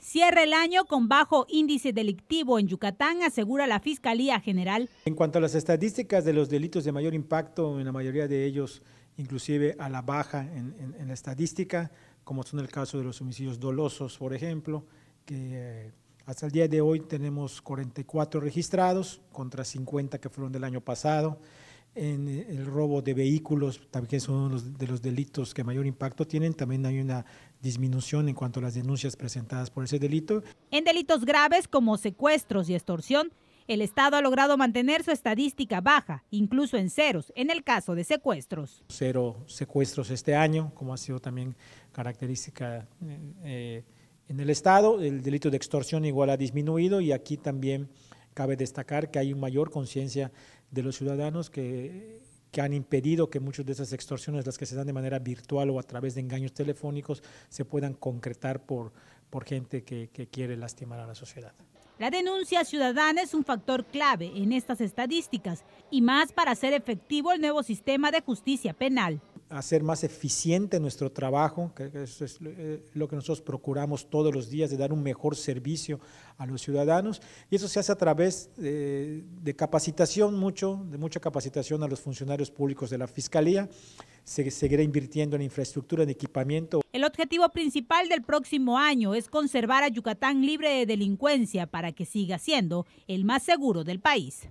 Cierra el año con bajo índice delictivo en Yucatán, asegura la Fiscalía General. En cuanto a las estadísticas de los delitos de mayor impacto, en la mayoría de ellos, inclusive a la baja en, en la estadística, como son el caso de los homicidios dolosos, por ejemplo, que eh, hasta el día de hoy tenemos 44 registrados contra 50 que fueron del año pasado en el robo de vehículos, también es uno de los delitos que mayor impacto tienen, también hay una disminución en cuanto a las denuncias presentadas por ese delito. En delitos graves como secuestros y extorsión, el Estado ha logrado mantener su estadística baja, incluso en ceros, en el caso de secuestros. Cero secuestros este año, como ha sido también característica eh, eh, en el Estado. El delito de extorsión igual ha disminuido y aquí también Cabe destacar que hay una mayor conciencia de los ciudadanos que, han impedido que muchas de esas extorsiones, las que se dan de manera virtual o a través de engaños telefónicos, se puedan concretar por, gente que, que quiere lastimar a la sociedad. La denuncia ciudadana es un factor clave en estas estadísticas y más para hacer efectivo el nuevo sistema de justicia penal hacer más eficiente nuestro trabajo, que eso es eh, lo que nosotros procuramos todos los días, de dar un mejor servicio a los ciudadanos. Y eso se hace a través de, capacitación mucho, de mucha capacitación a los funcionarios públicos de la Fiscalía. Se seguirá invirtiendo en infraestructura, en equipamiento. El objetivo principal del próximo año es conservar a Yucatán libre de delincuencia para que siga siendo el más seguro del país.